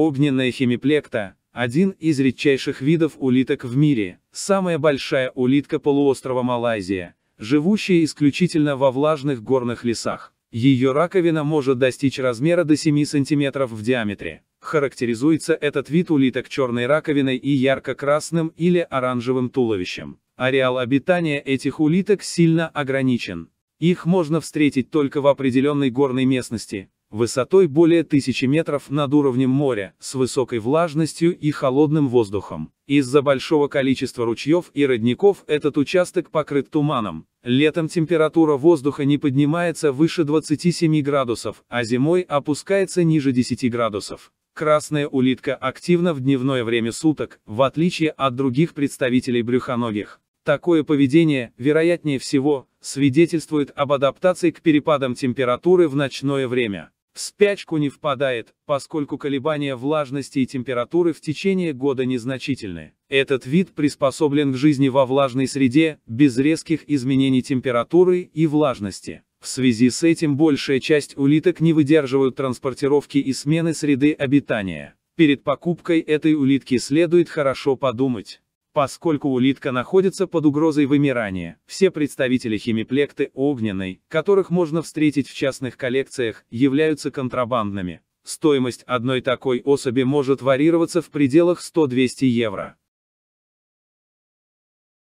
Огненная хемиплекта – один из редчайших видов улиток в мире, самая большая улитка полуострова Малайзия, живущая исключительно во влажных горных лесах. Ее раковина может достичь размера до 7 сантиметров в диаметре. Характеризуется этот вид улиток черной раковиной и ярко-красным или оранжевым туловищем. Ареал обитания этих улиток сильно ограничен. Их можно встретить только в определенной горной местности, высотой более тысячи метров над уровнем моря, с высокой влажностью и холодным воздухом. Из-за большого количества ручьев и родников этот участок покрыт туманом. Летом температура воздуха не поднимается выше 27 градусов, а зимой опускается ниже 10 градусов. Красная улитка активна в дневное время суток, в отличие от других представителей брюхоногих. Такое поведение, вероятнее всего, свидетельствует об адаптации к перепадам температуры в ночное время. В спячку не впадает, поскольку колебания влажности и температуры в течение года незначительны. Этот вид приспособлен к жизни во влажной среде, без резких изменений температуры и влажности. В связи с этим большая часть улиток не выдерживают транспортировки и смены среды обитания. Перед покупкой этой улитки следует хорошо подумать. Поскольку улитка находится под угрозой вымирания, все представители химиплекты огненной, которых можно встретить в частных коллекциях, являются контрабандными. Стоимость одной такой особи может варьироваться в пределах 100-200 евро.